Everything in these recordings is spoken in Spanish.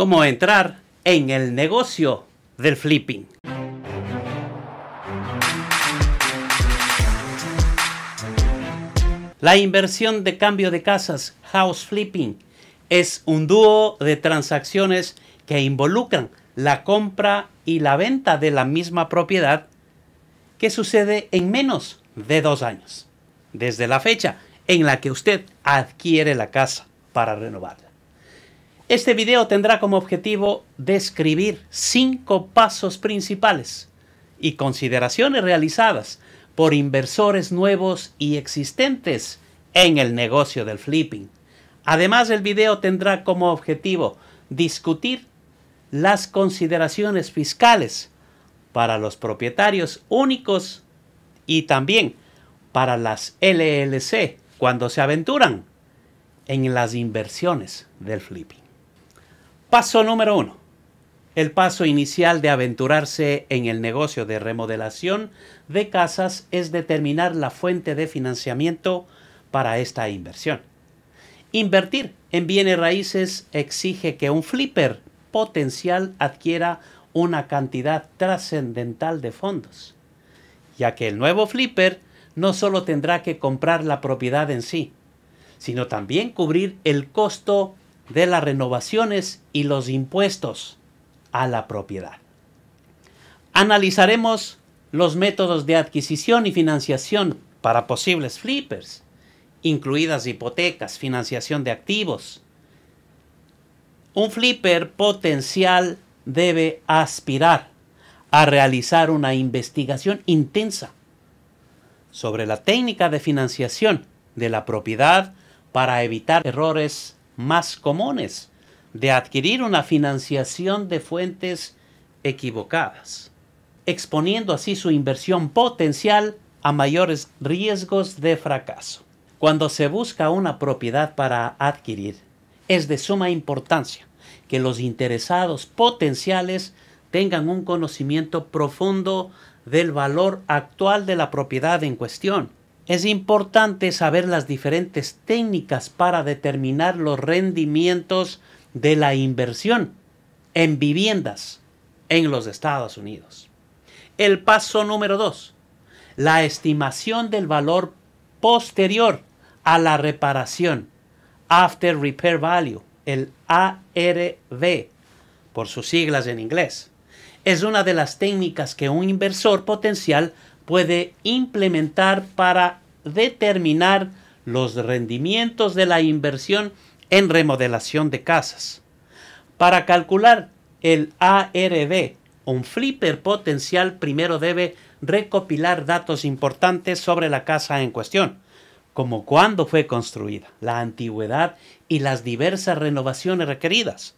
cómo entrar en el negocio del flipping. La inversión de cambio de casas, house flipping, es un dúo de transacciones que involucran la compra y la venta de la misma propiedad que sucede en menos de dos años, desde la fecha en la que usted adquiere la casa para renovarla. Este video tendrá como objetivo describir cinco pasos principales y consideraciones realizadas por inversores nuevos y existentes en el negocio del flipping. Además, el video tendrá como objetivo discutir las consideraciones fiscales para los propietarios únicos y también para las LLC cuando se aventuran en las inversiones del flipping. Paso número uno. El paso inicial de aventurarse en el negocio de remodelación de casas es determinar la fuente de financiamiento para esta inversión. Invertir en bienes raíces exige que un flipper potencial adquiera una cantidad trascendental de fondos, ya que el nuevo flipper no solo tendrá que comprar la propiedad en sí, sino también cubrir el costo de las renovaciones y los impuestos a la propiedad. Analizaremos los métodos de adquisición y financiación para posibles flippers, incluidas hipotecas, financiación de activos. Un flipper potencial debe aspirar a realizar una investigación intensa sobre la técnica de financiación de la propiedad para evitar errores más comunes de adquirir una financiación de fuentes equivocadas, exponiendo así su inversión potencial a mayores riesgos de fracaso. Cuando se busca una propiedad para adquirir, es de suma importancia que los interesados potenciales tengan un conocimiento profundo del valor actual de la propiedad en cuestión es importante saber las diferentes técnicas para determinar los rendimientos de la inversión en viviendas en los Estados Unidos. El paso número 2. La estimación del valor posterior a la reparación, After Repair Value, el ARV, por sus siglas en inglés. Es una de las técnicas que un inversor potencial puede implementar para determinar los rendimientos de la inversión en remodelación de casas. Para calcular el ARB, un flipper potencial primero debe recopilar datos importantes sobre la casa en cuestión, como cuándo fue construida, la antigüedad y las diversas renovaciones requeridas.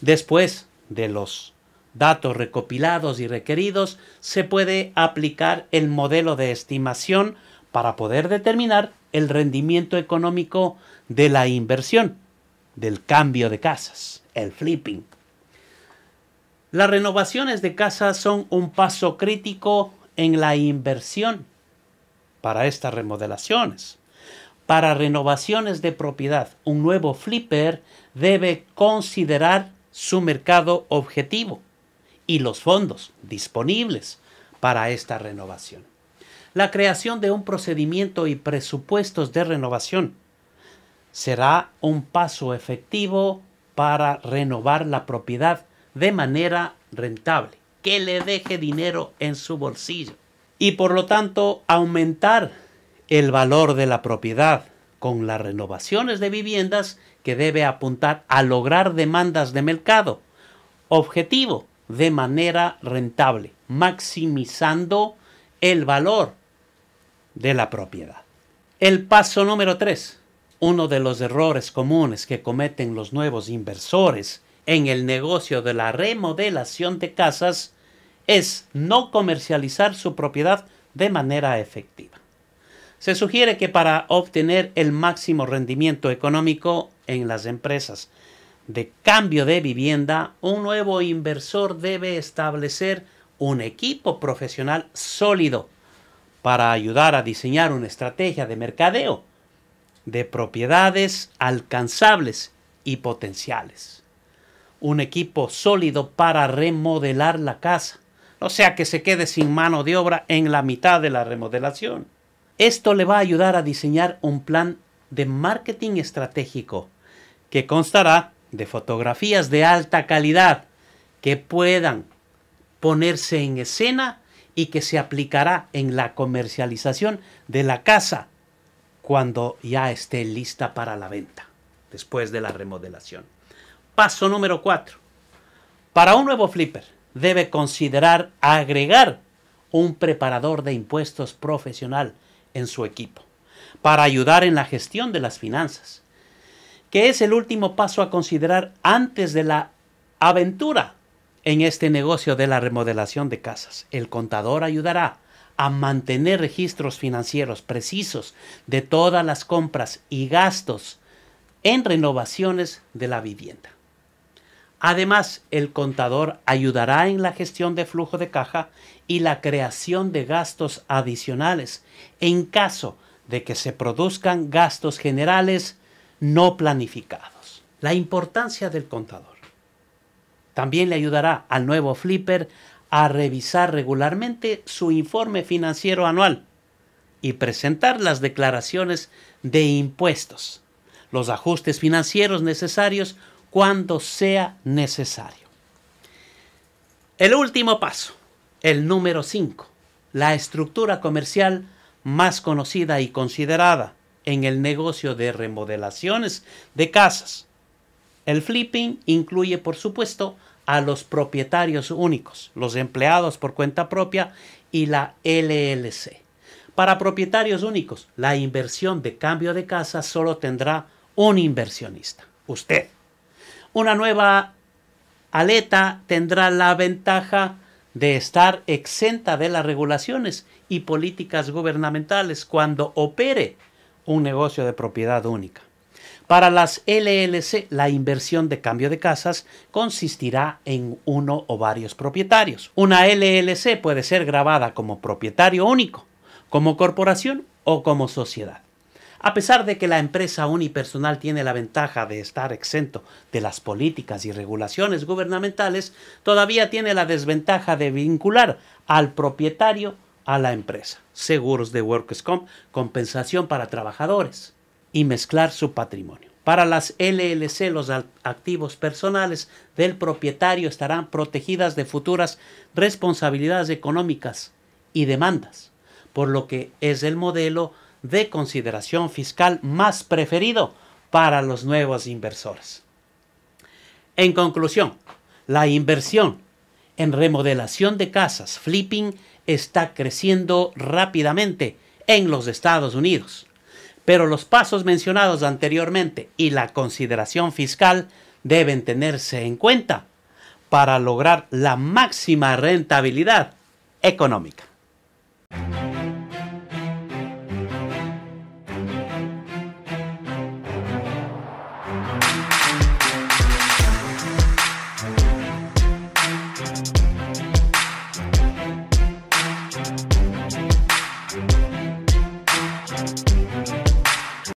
Después de los datos recopilados y requeridos, se puede aplicar el modelo de estimación para poder determinar el rendimiento económico de la inversión, del cambio de casas, el flipping. Las renovaciones de casas son un paso crítico en la inversión para estas remodelaciones. Para renovaciones de propiedad, un nuevo flipper debe considerar su mercado objetivo y los fondos disponibles para esta renovación. La creación de un procedimiento y presupuestos de renovación será un paso efectivo para renovar la propiedad de manera rentable, que le deje dinero en su bolsillo y por lo tanto aumentar el valor de la propiedad con las renovaciones de viviendas que debe apuntar a lograr demandas de mercado. Objetivo, de manera rentable, maximizando el valor de la propiedad. El paso número 3. Uno de los errores comunes que cometen los nuevos inversores en el negocio de la remodelación de casas es no comercializar su propiedad de manera efectiva. Se sugiere que para obtener el máximo rendimiento económico en las empresas de cambio de vivienda, un nuevo inversor debe establecer un equipo profesional sólido para ayudar a diseñar una estrategia de mercadeo de propiedades alcanzables y potenciales. Un equipo sólido para remodelar la casa, o sea que se quede sin mano de obra en la mitad de la remodelación. Esto le va a ayudar a diseñar un plan de marketing estratégico que constará de fotografías de alta calidad que puedan ponerse en escena y que se aplicará en la comercialización de la casa cuando ya esté lista para la venta, después de la remodelación. Paso número 4. Para un nuevo flipper debe considerar agregar un preparador de impuestos profesional en su equipo para ayudar en la gestión de las finanzas que es el último paso a considerar antes de la aventura en este negocio de la remodelación de casas. El contador ayudará a mantener registros financieros precisos de todas las compras y gastos en renovaciones de la vivienda. Además, el contador ayudará en la gestión de flujo de caja y la creación de gastos adicionales en caso de que se produzcan gastos generales no planificados. La importancia del contador. También le ayudará al nuevo flipper a revisar regularmente su informe financiero anual y presentar las declaraciones de impuestos, los ajustes financieros necesarios cuando sea necesario. El último paso, el número 5, la estructura comercial más conocida y considerada, en el negocio de remodelaciones de casas. El flipping incluye, por supuesto, a los propietarios únicos, los empleados por cuenta propia y la LLC. Para propietarios únicos, la inversión de cambio de casa solo tendrá un inversionista, usted. Una nueva aleta tendrá la ventaja de estar exenta de las regulaciones y políticas gubernamentales cuando opere un negocio de propiedad única. Para las LLC, la inversión de cambio de casas consistirá en uno o varios propietarios. Una LLC puede ser grabada como propietario único, como corporación o como sociedad. A pesar de que la empresa unipersonal tiene la ventaja de estar exento de las políticas y regulaciones gubernamentales, todavía tiene la desventaja de vincular al propietario a la empresa, seguros de Workers Comp, compensación para trabajadores y mezclar su patrimonio. Para las LLC, los activos personales del propietario estarán protegidas de futuras responsabilidades económicas y demandas, por lo que es el modelo de consideración fiscal más preferido para los nuevos inversores. En conclusión, la inversión en remodelación de casas, flipping está creciendo rápidamente en los Estados Unidos. Pero los pasos mencionados anteriormente y la consideración fiscal deben tenerse en cuenta para lograr la máxima rentabilidad económica.